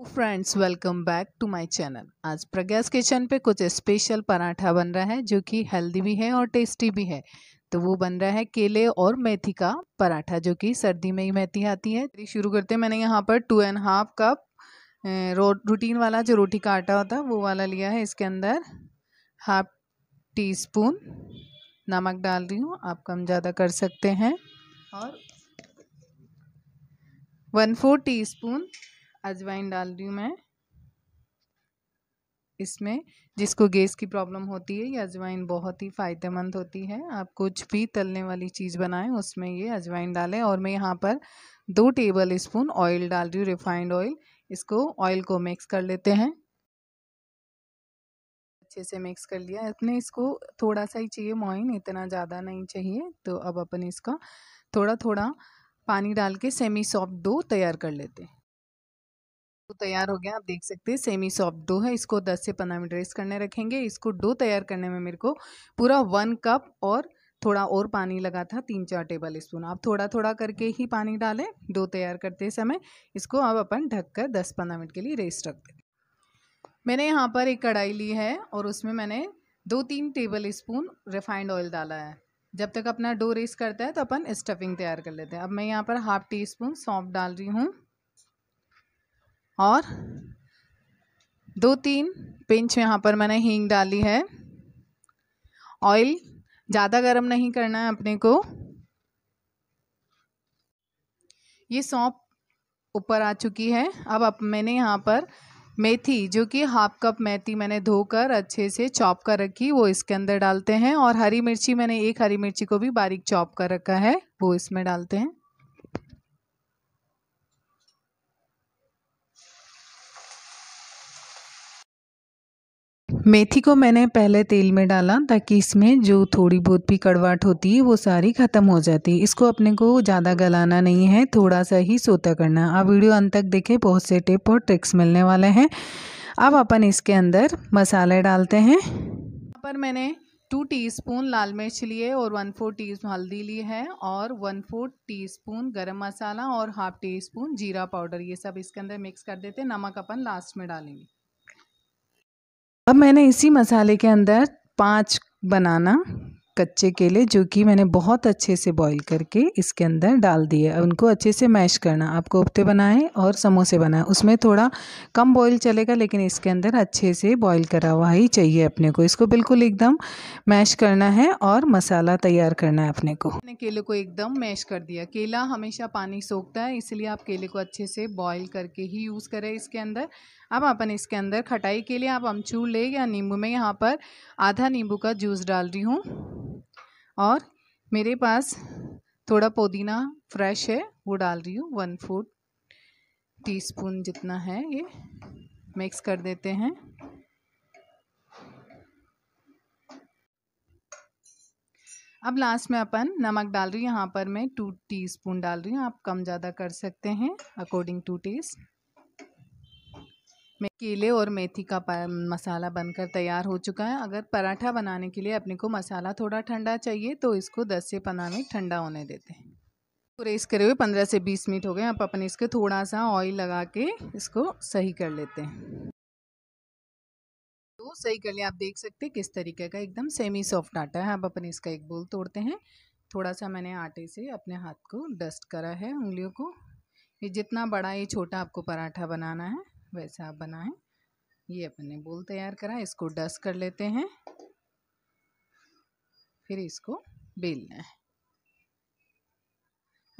friends welcome back to my channel आज Pragya's kitchen पे कुछ स्पेशल पराठा बन रहा है जो कि हेल्दी भी है और टेस्टी भी है तो वो बन रहा है केले और मेथी का पराठा जो कि सर्दी में ही मेथी आती है शुरू करते हैं मैंने यहाँ पर two and half cup routine वाला जो रोटी का आटा होता है वो वाला लिया है इसके अंदर हाफ टी स्पून नमक डाल रही हूँ आप कम ज़्यादा कर सकते हैं और वन फोर टी स्पून अजवाइन डाल रही हूँ मैं इसमें जिसको गैस की प्रॉब्लम होती है ये अजवाइन बहुत ही फ़ायदेमंद होती है आप कुछ भी तलने वाली चीज़ बनाएं उसमें ये अजवाइन डालें और मैं यहाँ पर दो टेबल स्पून ऑयल डाल रही हूँ रिफाइंड ऑयल इसको ऑयल को मिक्स कर लेते हैं अच्छे से मिक्स कर लिया अपने इसको थोड़ा सा ही चाहिए मोइन इतना ज़्यादा नहीं चाहिए तो अब अपन इसका थोड़ा थोड़ा पानी डाल के सेमी सॉफ्ट डो तैयार कर लेते हैं इसको तैयार हो गया आप देख सकते हैं सेमी सॉफ्ट डो है इसको 10 से 15 मिनट रेस्ट करने रखेंगे इसको डो तैयार करने में मेरे को पूरा वन कप और थोड़ा और पानी लगा था तीन चार टेबल स्पून आप थोड़ा थोड़ा करके ही पानी डालें डो तैयार करते समय इसको अब अपन ढक कर दस पंद्रह मिनट के लिए रेस्ट रख दें मैंने यहाँ पर एक कढ़ाई ली है और उसमें मैंने दो तीन टेबल स्पून रिफाइंड ऑयल डाला है जब तक अपना डो रेस करता है तो अपन स्टफिंग तैयार कर लेते हैं अब मैं यहाँ पर हाफ टी स्पून सौंफ डाल रही हूँ और दो तीन पिंच यहाँ पर मैंने हींग डाली है ऑयल ज़्यादा गर्म नहीं करना है अपने को ये सौंप ऊपर आ चुकी है अब अब मैंने यहाँ पर मेथी जो कि हाफ कप मेथी मैंने धोकर अच्छे से चॉप कर रखी वो इसके अंदर डालते हैं और हरी मिर्ची मैंने एक हरी मिर्ची को भी बारीक चॉप कर रखा है वो इसमें डालते हैं मेथी को मैंने पहले तेल में डाला ताकि इसमें जो थोड़ी बहुत भी कड़वाट होती है वो सारी ख़त्म हो जाती है इसको अपने को ज़्यादा गलाना नहीं है थोड़ा सा ही सोता करना आप वीडियो अंत तक देखें बहुत से टिप और ट्रिक्स मिलने वाले हैं अब अपन इसके अंदर मसाले डालते हैं पर मैंने टू स्पून लाल मिर्च लिए और वन फोर टी हल्दी ली है और वन फोर स्पून गर्म मसाला और हाफ टी स्पून जीरा पाउडर ये सब इसके अंदर मिक्स कर देते नमक अपन लास्ट में डालेंगे अब मैंने इसी मसाले के अंदर पाँच बनाना कच्चे केले जो कि मैंने बहुत अच्छे से बॉईल करके इसके अंदर डाल दिए अब उनको अच्छे से मैश करना आप कोफ्ते बनाएं और समोसे बनाएं उसमें थोड़ा कम बॉईल चलेगा लेकिन इसके अंदर अच्छे से बॉईल करा हुआ ही चाहिए अपने को इसको बिल्कुल एकदम मैश करना है और मसाला तैयार करना है अपने को मैंने केले को एकदम मैश कर दिया केला हमेशा पानी सोखता है इसलिए आप केले को अच्छे से बॉयल करके ही यूज़ करें इसके अंदर अब अपन इसके अंदर खटाई के लिए आप अमचूर ले या नींबू में यहाँ पर आधा नींबू का जूस डाल रही हूँ और मेरे पास थोड़ा पुदीना फ्रेश है वो डाल रही हूँ वन टी स्पून जितना है ये मिक्स कर देते हैं अब लास्ट में अपन नमक डाल रही हूँ यहाँ पर मैं टू टीस्पून डाल रही हूँ आप कम ज़्यादा कर सकते हैं अकॉर्डिंग टू टेस्ट में केले और मेथी का मसाला बनकर तैयार हो चुका है अगर पराठा बनाने के लिए अपने को मसाला थोड़ा ठंडा चाहिए तो इसको 10 से 15 मिनट ठंडा होने देते हैं प्रेस करे हुए 15 से 20 मिनट हो गए आप अपन इसके थोड़ा सा ऑयल लगा के इसको सही कर लेते हैं तो सही कर लिया आप देख सकते हैं किस तरीके का एकदम सेमी सॉफ्ट आटा है अब अपन इसका एक बोल तोड़ते हैं थोड़ा सा मैंने आटे से अपने हाथ को डस्ट करा है उंगलियों को ये जितना बड़ा ये छोटा आपको पराठा बनाना है वैसा आप बनाएं ये अपन ने बोल तैयार करा इसको डस्ट कर लेते हैं फिर इसको बेलना है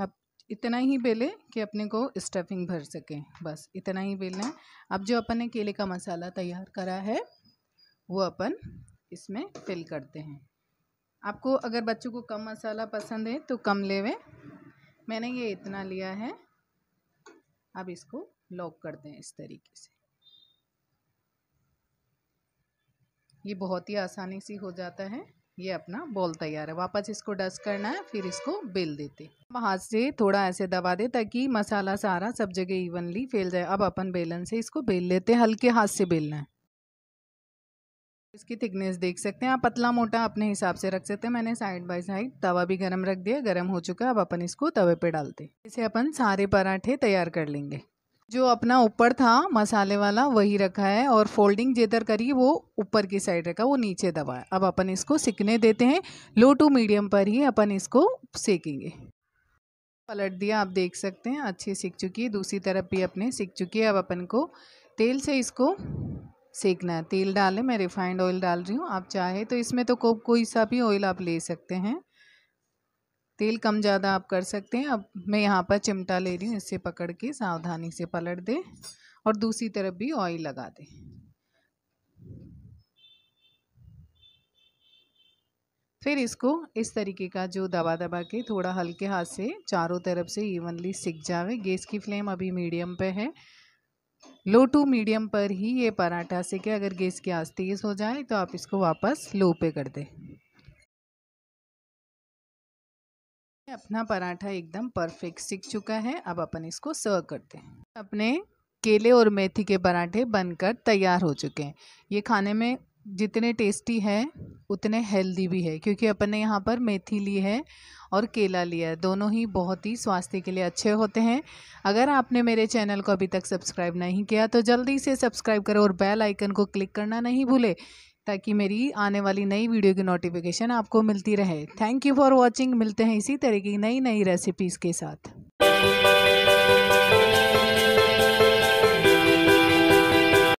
अब इतना ही बेले कि अपने को स्टफिंग भर सके बस इतना ही बेलना है अब जो अपन ने केले का मसाला तैयार करा है वो अपन इसमें फिल करते हैं आपको अगर बच्चों को कम मसाला पसंद है तो कम लेवे मैंने ये इतना लिया है अब इसको लॉक कर दें इस तरीके से ये बहुत ही आसानी से हो जाता है ये अपना बॉल तैयार है वापस इसको डस्ट करना है फिर इसको बेल देते अब हाथ से थोड़ा ऐसे दबा दे ताकि मसाला सारा सब जगह इवनली फैल जाए अब अपन बेलन से इसको बेल लेते हैं हल्के हाथ से बेलना है इसकी थिकनेस देख सकते हैं आप पतला मोटा अपने हिसाब से रख सकते हैं मैंने साइड बाय साइड तवा भी गरम रख दिया गरम हो चुका है अब अपन इसको तवे पे डालते इसे अपन सारे पराठे तैयार कर लेंगे जो अपना ऊपर था मसाले वाला वही रखा है और फोल्डिंग जिधर करी वो ऊपर की साइड रखा वो नीचे है अब अपन इसको सिकने देते हैं लो टू मीडियम पर ही अपन इसको सेकेंगे पलट दिया आप देख सकते हैं अच्छी सीख चुकी है दूसरी तरफ भी अपने सीख चुकी है अब अपन को तेल से इसको सेकना है तेल डालें मैं रिफाइंड ऑयल डाल रही हूँ आप चाहे तो इसमें तो को, कोई सा भी ऑयल आप ले सकते हैं तेल कम ज़्यादा आप कर सकते हैं अब मैं यहाँ पर चिमटा ले रही हूँ इससे पकड़ के सावधानी से पलट दें और दूसरी तरफ भी ऑयल लगा दें फिर इसको इस तरीके का जो दबा दबा के थोड़ा हल्के हाथ से चारों तरफ से इवनली सिक जावे गैस की फ्लेम अभी मीडियम पे है लो टू मीडियम पर ही ये पराठा सिके अगर गैस की आस तेज़ हो जाए तो आप इसको वापस लो पे कर दें अपना पराठा एकदम परफेक्ट सीख चुका है अब अपन इसको सर्व करते हैं अपने केले और मेथी के पराठे बनकर तैयार हो चुके हैं ये खाने में जितने टेस्टी है उतने हेल्दी भी है क्योंकि अपन ने यहाँ पर मेथी ली है और केला लिया है दोनों ही बहुत ही स्वास्थ्य के लिए अच्छे होते हैं अगर आपने मेरे चैनल को अभी तक सब्सक्राइब नहीं किया तो जल्दी से सब्सक्राइब करें और बेल आइकन को क्लिक करना नहीं भूले ताकि मेरी आने वाली नई वीडियो की नोटिफिकेशन आपको मिलती रहे थैंक यू फॉर वॉचिंग मिलते हैं इसी तरह की नई नई रेसिपीज़ के साथ